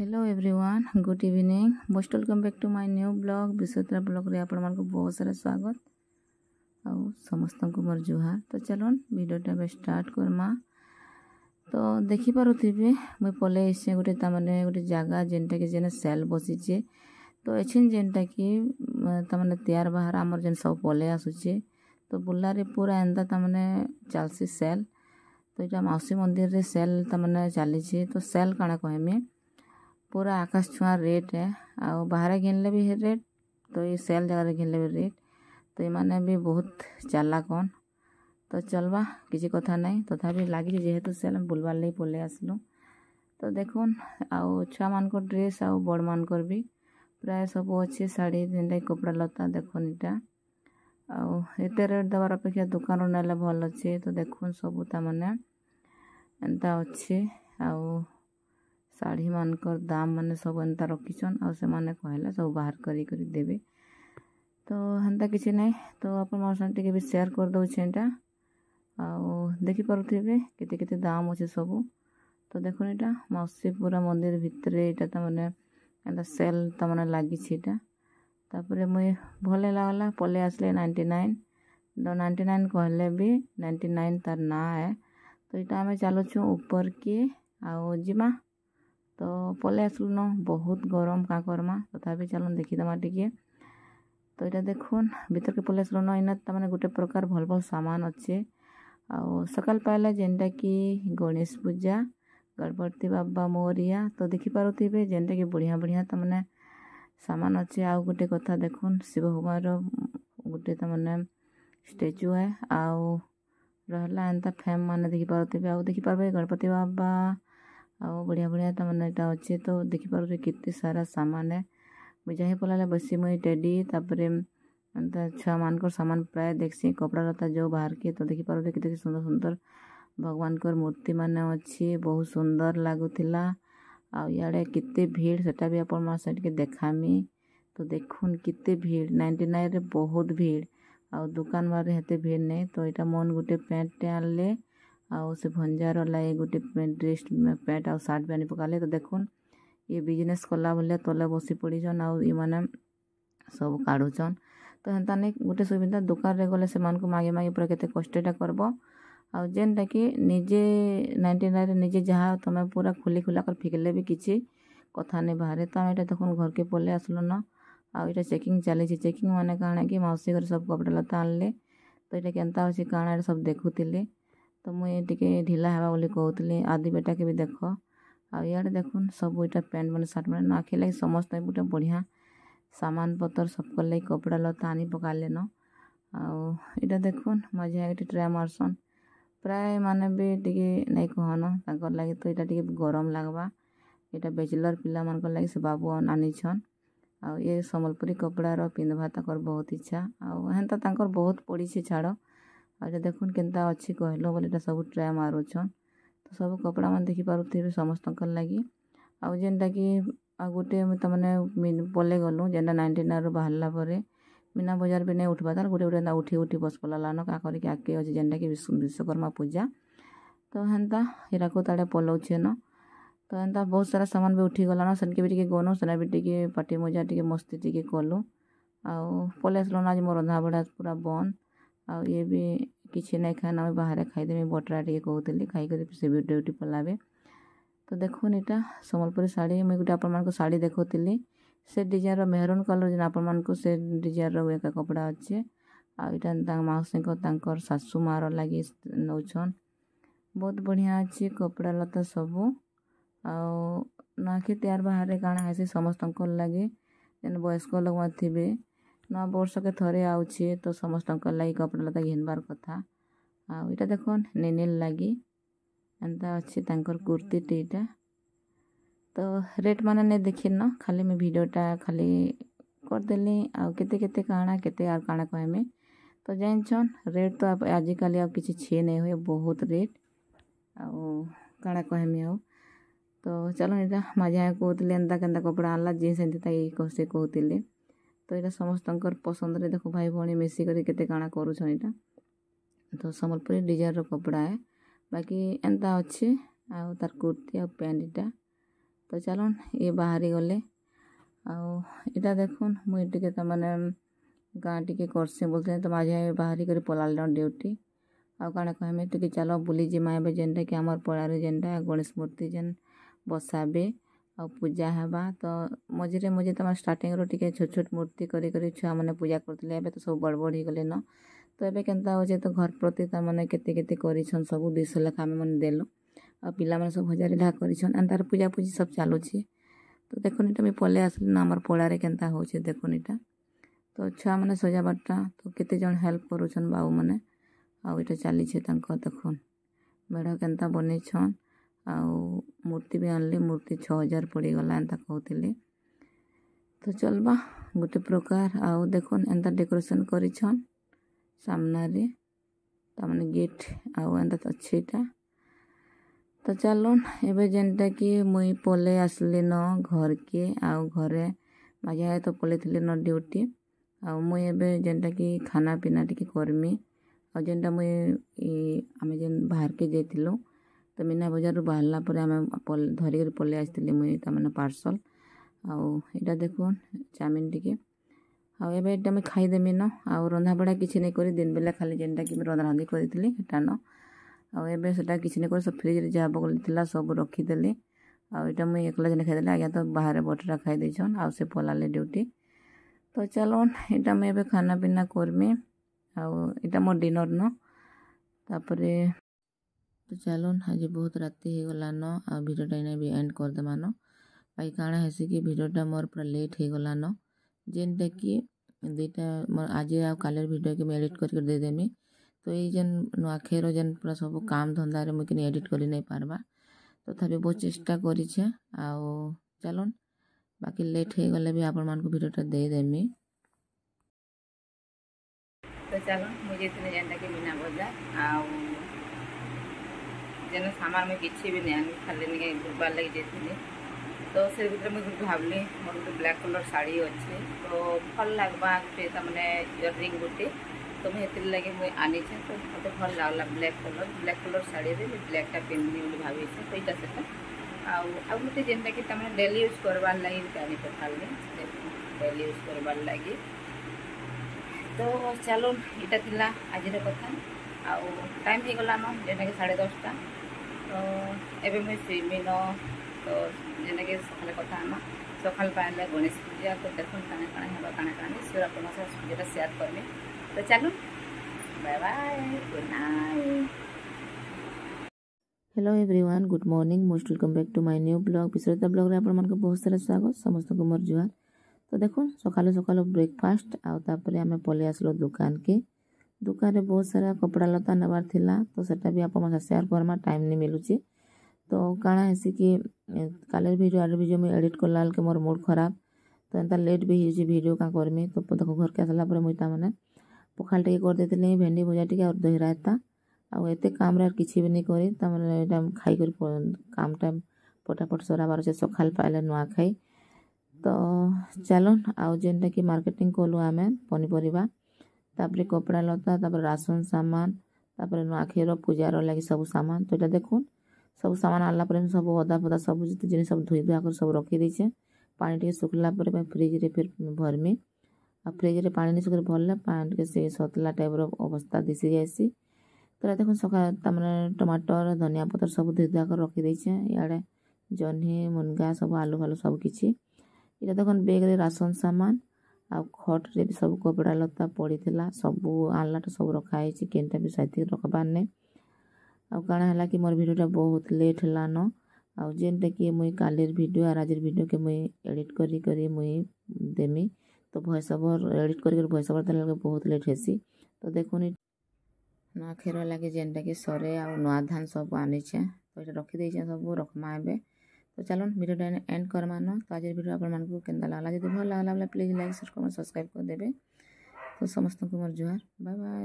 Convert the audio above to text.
hello everyone good evening most welcome back to my new blog विश्वतरा ब्लग्रे ଆପଣମାନଙ୍କୁ ବହୁତ ସାରା ସ୍ୱାଗତ ଆଉ ସମସ୍ତଙ୍କୁ ମୋର ଜୁହାର ତ ଚାଲନ୍ ଭିଡ଼ିଓଟା ଏବେ ଷ୍ଟାର୍ଟ କର୍ମା ତ ଦେଖିପାରୁଥିବେ ମୁଇଁ ପଲେଇ ଆସିଛେ ଗୋଟେ ତାମାନେ ଗୋଟେ ଜାଗା ଯେନ୍ଟାକି ଯେନେ ସେଲ୍ ବସିଛେ ତ ଏଛିନ୍ ଯେନ୍ଟାକି ତାମାନେ ତିଆର ବାହାର ଆମର ଯେନ୍ ସବୁ ପଲେଇ ଆସୁଛେ ତ ବୁର୍ଲାରେ ପୁରା ଏନ୍ତା ତାମାନେ ଚାଲିଛି ସେଲ୍ ତ ଏଇଟା ମାଉସୀ ମନ୍ଦିରରେ ସେଲ୍ ତାମାନେ ଚାଲିଛେ ତ ସେଲ୍ କାଣା କହେମି पूरा आकाश छुआ रेट है और बाहर घिनले भी है रेट तो ये सेल जगह घिनले भी रेट तो ये मैंने भी बहुत चला कौन तो चलवा किसी कथा नहीं तथा तो लगे लगी जेहेतु सेल बुलवार लगे पलि आसलू तो देख आउ मान ड्रेस आउ बड़ मान भी प्राय सब अच्छे शाढ़ी जेनटा कपड़ा लता देखुन इटा ଆଉ ଏତେ अपेक्षा दुकान ଅପେକ୍ଷା ଦୋକାନରୁ ନେଲେ ଭଲ ଅଛି ତ ଦେଖୁନ୍ ସବୁ ତା'ମାନେ अच्छे आ तो शाढ़ी मान दाम मान सब एंता रखीछन आने कहला सब बाहर करी करी देवे तो हमता किसी ना तो आप सेयार कर दौटा आखि पारे के दाम अच्छे सब तो देख या मौसी पूरा मंदिर भितर यहाँ तमें एंता सेल तमें लगी मुझे भले लगला पल आस नाइंटी नाइन तो नाइंटी नाइन कहले भी नाइंटी नाइन तार ना है तो यहाँ आम चलुचु ऊपर के आ ତ ପଲେଇ ଆସିଲୁନ ବହୁତ ଗରମ କାଁ କର୍ମା ତଥାପି ଚାଲୁନ୍ ଦେଖିଦେମା ଟିକେ ତ ଇଟା ଦେଖୁନ୍ ଭିତରକେ ପଲେଇ ଆସିଲୁନ ଇନେ ତାମାନେ ଗୋଟେ ପ୍ରକାର ଭଲ ଭଲ ସାମାନ ଅଛେ ଆଉ ସକାଳ ପାଇଲା ଯେନ୍ଟାକି ଗଣେଶ ପୂଜା ଗଣପତି ବାବା ମୋରିଆ ତ ଦେଖିପାରୁଥିବେ ଯେନ୍ଟାକି ବଢ଼ିଆ ବଢ଼ିଆ ତାମାନେ ସାମାନ ଅଛେ ଆଉ ଗୋଟେ କଥା ଦେଖୁନ୍ ଶିବ ଭଗବାନର ଗୋଟେ ତାମାନେ ଷ୍ଟାଚ୍ୟୁ ହେ ଆଉ ରହିଲା ଏନ୍ତା ଫ୍ରେମ୍ ମାନେ ଦେଖିପାରୁଥିବେ ଆଉ ଦେଖିପାରବେ ଗଣପତି ବାବା ଆଉ ବଢ଼ିଆ ବଢ଼ିଆ ତାମାନେ ଏଇଟା ଅଛି ତ ଦେଖିପାରୁଛ କେତେ ସାରା ସାମାନ ହେ ବୁଝା ହିଁ ପଲାଲେ ବେଶୀ ମୁଇଁ ଟେଡ଼ି ତାପରେ ଏନ୍ତା ଛୁଆମାନଙ୍କର ସାମାନ ପ୍ରାୟ ଦେଖ୍ସି କପଡ଼ା ଲତା ଯେଉଁ ବାହାରକେ ତ ଦେଖିପାରୁଛ କେତେ ସୁନ୍ଦର ସୁନ୍ଦର ଭଗବାନଙ୍କର ମୂର୍ତ୍ତିମାନେ ଅଛି ବହୁତ ସୁନ୍ଦର ଲାଗୁଥିଲା ଆଉ ଇଆଡ଼େ କେତେ ଭିଡ଼ ସେଟା ବି ଆପଣମାନେ ସେ ଟିକେ ଦେଖାମି ତ ଦେଖୁନ୍ କେତେ ଭିଡ଼ ନାଇଣ୍ଟି ନାଇନ୍ରେ ବହୁତ ଭିଡ଼ ଆଉ ଦୋକାନବାରେ ହେତେ ଭିଡ଼ ନାଇଁ ତ ଏଇଟା ମନ୍ ଗୋଟେ ପ୍ୟାଣ୍ଟଟେ ଆଣିଲେ ଆଉ ସେ ଭଞ୍ଜାର ଲାଗି ଗୋଟେ ଡ୍ରେସ୍ ପ୍ୟାଣ୍ଟ୍ ଆଉ ସାର୍ଟ ବି ଆଣି ପକାଲେ ତ ଦେଖୁନ୍ ଇଏ ବିଜନେସ୍ କଲା ବେଲେ ତଲେ ବସି ପଡ଼ିଛନ୍ ଆଉ ଇମାନେ ସବୁ କାଢ଼ୁଛନ୍ ତ ହେନ୍ତା ନେଇ ଗୋଟେ ସୁବିଧା ଦୋକାନରେ ଗଲେ ସେମାନଙ୍କୁ ମାଗି ମାଗି ପୁରା କେତେ କଷ୍ଟଟା କରବ ଆଉ ଯେନ୍ଟାକି ନିଜେ ନାଇଣ୍ଟି ନାଇନ୍ରେ ନିଜେ ଯାହା ତମେ ପୁରା ଖୋଲି ଖୋଲା କରି ଫିକିଲେ ବି କିଛି କଥା ନେଇ ବାହାରେ ତ ଆମେ ଏଇଟା ଦେଖୁନ୍ ଘରକେ ପଲେଇ ଆସିଲୁ ନ ଆଉ ଏଇଟା ଚେକିଂ ଚାଲିଛି ଚେକିଂ ମାନେ କାଣା କି ମାଉସୀ ଘରେ ସବୁ କପଡ଼ା ଲତା ଆଣିଲେ ତ ଏଇଟା କେନ୍ତା ଅଛି କାଣା ଏଇଟା ସବୁ ଦେଖୁଥିଲେ ତ ମୁଇଁ ଟିକେ ଢିଲା ହେବା ବୋଲି କହୁଥିଲି ଆଦି ବେଟାକେ ବି ଦେଖ ଆଉ ଇଆଡ଼େ ଦେଖୁନ୍ ସବୁ ଏଇଟା ପ୍ୟାଣ୍ଟ ମାନେ ସାର୍ଟ ମାନେ ନୂଆଖାଇ ଲାଗି ସମସ୍ତେ ଗୁଟେ ବଢ଼ିଆ ସାମାନ୍ ପତର୍ ସବ୍କର୍ ଲାଗି କପଡ଼ା ଲତା ଆନି ପକାଲେନ ଆଉ ଏଇଟା ଦେଖୁନ୍ ମଝିଆ ଏଠି ଟ୍ରାଏ ମାର୍ସନ୍ ପ୍ରାୟ ମାନେ ବି ଟିକେ ନାଇଁ କହନ ତାଙ୍କର୍ ଲାଗି ତ ଏଇଟା ଟିକେ ଗରମ୍ ଲାଗ୍ବା ଏଇଟା ବ୍ୟାଚଲର୍ ପିଲାମାନଙ୍କର୍ ଲାଗି ସେ ବାବୁ ଆନିଛନ୍ ଆଉ ଏ ସମ୍ବଲପୁରୀ କପଡ଼ାର ପିନ୍ଧ୍ବା ତାଙ୍କର ବହୁତ ଇଚ୍ଛା ଆଉ ହେନ୍ତା ତାଙ୍କର ବହୁତ ପଡ଼ିଛେ ଛାଡ଼ ଆଉ ଦେଖୁନ୍ କେନ୍ତା ଅଛି କହିଲ ବୋଲେ ଏଇଟା ସବୁ ଟ୍ରାଏ ମାରୁଛନ୍ ତ ସବୁ କପଡ଼ାମାନେ ଦେଖିପାରୁଥିବେ ସମସ୍ତଙ୍କର୍ ଲାଗି ଆଉ ଯେନ୍ଟାକି ଆଉ ଗୋଟେ ତାମାନେ ପଲେଇ ଗଲୁ ଯେନ୍ଟା ନାଇଣ୍ଟି ନାଇନ୍ରୁ ବାହାରିଲା ପରେ ମିନା ବଜାର ବି ନାଇଁ ଉଠ୍ବା ତାର୍ ଗୋଟେ ଗୋଟେ ଏନ୍ତା ଉଠି ଉଠି ବସ୍ ପଲାଲାନ କାଁ କରିକି ଆଗ୍କେ ଅଛେ ଯେନ୍ଟାକି ବିଶ୍ୱକର୍ମା ପୂଜା ତ ହେନ୍ତା ହୀରାକୁ ତାଡ଼େ ପଲଉଛେନ ତ ଏନ୍ତା ବହୁତ ସାରା ସାମାନ ବି ଉଠିଗଲାନ ସେନ୍କେ ବି ଟିକେ ଗନୁ ସେନେ ବି ଟିକେ ପାଟି ମଜା ଟିକେ ମସ୍ତି ଟିକେ କଲୁ ଆଉ ପଲେଇ ଆସିଲୁ ଆଜି ମୋ ରନ୍ଧାବଢ଼ା ପୁରା ବନ୍ଦ आउ ये भी किसी ना खाना बाहर खाई बटरा टे कहते खाई से भी पलाबे तो देखून यहाँ समबलपुरी शाढ़ी मुझे गोटे आपण शाढ़ी देखा से डिजाइन रेहरून कलर जो आपण मैं से डिजाइन रेका कपड़ा अच्छे आईटा मौसमी को शाशु मार लगे नौछन बहुत बढ़िया अच्छे कपड़ा लता सब आखिर तैयार बाहर कण आसे समस्त लगे जन वयस्क लोग थे नुआ बर्ष के थे आउचे तो समस्त लगे कपड़ा लता घेनबार कथा आईटा देख ने लगे एंता अच्छे कुर्ती टीटा तो रेट मान नहीं देखे न खाली मैं भिडटा खाली करदे आते के काण के काण कहमें तो जान छन रेट तो आजिकल आई नहीं हुए बहुत रेट आणा कहमी आ तो चलो ये मजा कहते एंता के कपड़ा आनला जीन्स एंता कहते ତ ଏଇଟା ସମସ୍ତଙ୍କର ପସନ୍ଦରେ ଦେଖ ଭାଇ ଭଉଣୀ ମିଶିକରି କେତେ କାଣା କରୁଛନ୍ ଏଇଟା ତ ସମ୍ବଲପୁରୀ ଡିଜାଇନ୍ର କପଡ଼ା ଏ ବାକି ଏନ୍ତା ଅଛେ ଆଉ ତାର୍ କୁର୍ତ୍ତୀ ଆଉ ପ୍ୟାଣ୍ଟ ଇଟା ତ ଚାଲନ୍ ଇଏ ବାହାରି ଗଲେ ଆଉ ଇଟା ଦେଖୁନ୍ ମୁଇଁ ଟିକେ ତାମାନେ ଗାଁ ଟିକେ କର୍ସି ବୋଲୁଥିଲି ତ ମାଝେ ବାହାରିକରି ପଲାଲନ ଡ୍ୟୁଟି ଆଉ କାଣା କହେମି ଟିକେ ଚାଲ ବୁଲିଯିମା ଏବେ ଯେନ୍ଟାକି ଆମର୍ ପଡ଼ାରେ ଯେନ୍ଟା ଗଣେଶ ମୂର୍ତ୍ତି ଯେନ୍ ବସାବେ ଆଉ ପୂଜା ହେବା ତ ମଝିରେ ମଝିରେ ତ ଷ୍ଟାର୍ଟିଂରୁ ଟିକେ ଛୋଟ ଛୋଟ ମୂର୍ତ୍ତି କରି କରି ଛୁଆମାନେ ପୂଜା କରୁଥିଲେ ଏବେ ତ ସବୁ ବଡ଼ ବଡ଼ ହେଇଗଲେନ ତ ଏବେ କେନ୍ତା ହେଉଛେ ତ ଘର ପ୍ରତି ତାମାନେ କେତେ କେତେ କରିଛନ୍ ସବୁ ଦୁଇଶହ ଲେଖା ଆମେମାନେ ଦେଲୁ ଆଉ ପିଲାମାନେ ସବୁ ହଜାରେ ଲେଖା କରିଛନ୍ ଏନ୍ତା ପୂଜା ପୂଜି ସବୁ ଚାଲୁଛି ତ ଦେଖୁନ୍ ଇଟା ମୁଇଁ ପଲେଇ ଆସିଲି ନା ଆମର ପଡ଼ାରେ କେନ୍ତା ହେଉଛେ ଦେଖୁନ୍ ଇଟା ତ ଛୁଆମାନେ ସଜାବାରଟା ତ କେତେ ଜଣ ହେଲ୍ପ କରୁଛନ୍ ବାବୁମାନେ ଆଉ ଇଟା ଚାଲିଛେ ତାଙ୍କ ଦେଖୁନ୍ ମେଢ଼ କେନ୍ତା ବନେଇଛନ୍ ଆଉ ମୂର୍ତ୍ତି ବି ଆଣିଲି ମୂର୍ତ୍ତି ଛଅ ହଜାର ପଡ଼ିଗଲା ଏନ୍ତା କହୁଥିଲେ ତ ଚଲ୍ବା ଗୋଟେ ପ୍ରକାର ଆଉ ଦେଖୁନ୍ ଏନ୍ତା ଡେକୋରେସନ୍ କରିଛନ୍ ସାମ୍ନାରେ ତାମାନେ ଗେଟ୍ ଆଉ ଏନ୍ତା ଅଛି ଏଇଟା ତ ଚାଲୁନ୍ ଏବେ ଯେନ୍ଟାକି ମୁଇଁ ପଲେଇ ଆସିଲି ନ ଘର୍କେ ଆଉ ଘରେ ମାଗେ ତ ପଲେଇଥିଲି ନ ଡ୍ୟୁଟି ଆଉ ମୁଇଁ ଏବେ ଯେନ୍ଟାକି ଖାନା ପିନା ଟିକେ କର୍ମି ଆଉ ଯେନ୍ଟା ମୁଇଁ ଆମେ ଯେନ୍ ବାହାର୍କେ ଯାଇଥିଲୁ ତ ବଜାରରୁ ବାହାରିଲା ପରେ ଆମେ ଧରିକରି ପଲେଇ ଆସିଥିଲି ମୁଇଁ ତାମାନେ ପାର୍ସଲ୍ ଆଉ ଏଇଟା ଦେଖୁନ୍ ଚାଉମିନ୍ ଟିକେ ଆଉ ଏବେ ଏଇଟା ମୁଇଁ ଖାଇଦେମି ନ ଆଉ ରନ୍ଧାବଢ଼ା କିଛି ନେଇ କରି ଦିନ ବେଲା ଖାଲି ଯେନ୍ଟାକି ମୁଇଁ ରନ୍ଧାରନ୍ଧି କରିଥିଲି ହେଟା ନ ଆଉ ଏବେ ସେଟା କିଛି ନେଇ କରି ସବୁ ଫ୍ରିଜ୍ରେ ଯାହା ଥିଲା ସବୁ ରଖିଦେଲି ଆଉ ଏଇଟା ମୁଇଁ ଏକଲା ଯେନ୍ ଖାଇଦେଲି ଆଜ୍ଞା ତ ବାହାରେ ବଟରା ଖାଇ ଦେଇଛନ୍ ଆଉ ସେ ପଲାଲେ ଡ୍ୟୁଟି ତ ଚାଲନ୍ ଏଇଟା ମୁଇଁ ଏବେ ଖାନା ପିନା କର୍ମି ଆଉ ଏଇଟା ମୋର ଡିନର୍ ନ ତାପରେ ତ ଚାଲୁନ୍ ଆଜି ବହୁତ ରାତି ହେଇଗଲାନ ଆଉ ଭିଡ଼ିଓଟା ଏଇନା ବି ଏଣ୍ଡ କରିଦେମାନ ବାକି କାଣା ହେସି କି ଭିଡ଼ିଓଟା ମୋର ପୁରା ଲେଟ୍ ହେଇଗଲାନ ଯେନ୍ଟାକି ଦୁଇଟା ମୋର ଆଜି ଆଉ କାଲିର ଭିଡ଼ିଓକେ ମୁଇଁ ଏଡ଼ିଟ୍ କରିକି ଦେଇଦେମି ତ ଏଇ ଯେନ୍ ନୂଆଖାଇର ଯେନ୍ ପୁରା ସବୁ କାମ ଧନ୍ଦାରେ ମୁଇଁ କିନି ଏଡ଼ିଟ୍ କରି ନେଇ ପାର୍ବା ତଥାପି ବହୁତ ଚେଷ୍ଟା କରିଛେ ଆଉ ଚାଲନ୍ ବାକି ଲେଟ୍ ହେଇଗଲେ ବି ଆପଣମାନଙ୍କୁ ଭିଡ଼ିଓଟା ଦେଇଦେମି ତ ଚାଲନ୍ ମୁଇଁ ଯାଇଥିଲି ଯେନ୍ଟାକି ମୀନା ବଜାର ଆଉ ଯେନ୍ ସାମାନ ମୁଇଁ କିଛି ବି ନେଇ ଆନି ଖାଲି ନିକେ ଘୁରବାର୍ ଲାଗି ଯାଇଥିଲି ତ ସେ ଭିତରେ ମୁଇଁ ଭାବଲି ମୋର ଗୋଟେ ବ୍ଲାକ୍ କଲର୍ ଶାଢ଼ୀ ଅଛେ ତ ଭଲ୍ ଲାଗ୍ବା ଗୋଟେ ତାମାନେ ଇୟରିଂ ଗୋଟେ ତ ମୁଇଁ ହେଥିର୍ ଲାଗି ମୁଇଁ ଆନିଛେ ତ ମୋତେ ଭଲ୍ ଲାଗ୍ଲା ବ୍ଲାକ୍ କଲର୍ ବ୍ଲାକ୍ କଲର୍ ଶାଢ଼ୀରେ ମୁଇଁ ବ୍ଲାକ୍ଟା ପିନ୍ଧିଲି ବୋଲି ଭାବିଛେ ସେଇଟା ସେଟା ଆଉ ଆଉ ଗୋଟେ ଯେନ୍ଟାକି ତାମାନେ ଡେଲି ୟୁଜ୍ କର୍ବାର୍ ଲାଗି ଗୋଟେ ଆନି ପକାଲି ଡେଲି ୟୁଜ୍ କର୍ବାର୍ ଲାଗି ତ ଚାଲୁନ୍ ଇଟା ଥିଲା ଆଜିର କଥା ଆଉ ଟାଇମ୍ ହେଇଗଲାନ ଯେନ୍ଟାକି ସାଢ଼େ ଦଶଟା मुझ स्विमिन तो देख कण good night most welcome back to my new blog विश्रता ब्लॉग में बहुत सारा स्वागत समस्त को मोर जुआर तो देख सका सका ब्रेकफास्ट आम पलि आसल दुकान के ଦୋକାନରେ ବହୁତ ସାରା କପଡ଼ା ଲତା ନେବାର ଥିଲା ତ ସେଟା ବି ଆପଣଙ୍କ ସେୟାର କର୍ମା ଟାଇମ୍ ନି ମିଲୁଛି ତ କାଣା ହେସି କି କାଲିର ଭିଡ଼ିଓ ଆର ଭିଡ଼ିଓ ମୁଇଁ ଏଡ଼ିଟ୍ କଲା ବେଳକେ ମୋର ମୁଡ଼ ଖରାପ ତ ଏନ୍ତା ଲେଟ୍ ବି ହେଇଯାଉଛି ଭିଡ଼ିଓ କାଁ କର୍ମି ତ ଦେଖ ଘରକେ ଆସିଲା ପରେ ମୁଇଁ ତାମାନେ ପଖାଲ ଟିକେ କରିଦେଇଥିଲି ଭେଣ୍ଡି ଭଜା ଟିକେ ଆଉ ଦହି ରାଇତା ଆଉ ଏତେ କାମରେ ଆର୍ କିଛି ବି ନେଇ କରି ତାମାନେ ଏଇଟା ଖାଇକରି କାମଟା ପଟାପଟ ସରାବାର ଅଛି ସକାଳ ପାଇଲେ ନୂଆଖାଇ ତ ଚାଲନ୍ ଆଉ ଯେନ୍ଟାକି ମାର୍କେଟିଂ କଲୁ ଆମେ ପନିପରିବା তাপরে কপড়া লতা তাপরে রাসন সামান তাপরে নুয়াখাইর পূজার লাগি সব সামান তো এটা দেখুন সব সামান আনলা পরে সব অদা ফদা সব যেতে জিনিস সব ধুই ধুয়া করে সব রখি দিয়েছে পানি টিকে শুকলা পরে ফ্রিজরে ফির ভরমি আর ফ্রিজরে পানি নি শুকিয়ে ভরলে পানি টিকে সে সতলা টাইপর অবস্থা দিশি যাইছি তাহলে দেখুন সকাল তার মানে টমাটর ধনিয়া পত্র সব ধুই ধুয়া করে রখি দিয়েছে ইয়াড়ে জহ্নি মুনগা সব আলু ফালু সব কিছু এটা দেখুন বেগরে রাসন সামান ଆଉ ଖଟ୍ରେ ବି ସବୁ କପଡ଼ା ଲତା ପଡ଼ିଥିଲା ସବୁ ଆଲନାଟା ସବୁ ରଖାହେଇଛି କେନ୍ଟା ବି ସାଇତିକି ରଖବାର୍ ନେ ଆଉ କାଣା ହେଲା କି ମୋର ଭିଡ଼ିଓଟା ବହୁତ ଲେଟ୍ ହେଲାନ ଆଉ ଯେନ୍ଟାକି ମୁଇଁ କାଲିର ଭିଡ଼ିଓ ଆର୍ ଆଜିର ଭିଡ଼ିଓକେ ମୁଇଁ ଏଡ଼ିଟ୍ କରି କରି ମୁଇଁ ଦେମି ତ ଭଏସ୍ ଓଭର୍ ଏଡ଼ିଟ୍ କରି କରି ଭଏସ୍ ଓଭର୍ ଦେଲା ବେଳକୁ ବହୁତ ଲେଟ୍ ହେସି ତ ଦେଖୁନି ନୂଆ କ୍ଷୀର ଲାଗି ଯେନ୍ଟାକି ସରେ ଆଉ ନୂଆ ଧାନ ସବୁ ଆନିଛେ ତ ଏଇଟା ରଖିଦେଇଛେ ସବୁ ରଖ୍ମା ଏବେ তো চলুন ভিডিওটা এন্ড করমানো তো আজের ভিডিও আপনার কেনা লাগলা যদি ভালো লাগলা please like share comment subscribe করে দেবে তো সমস্ত জুহার বাই বাই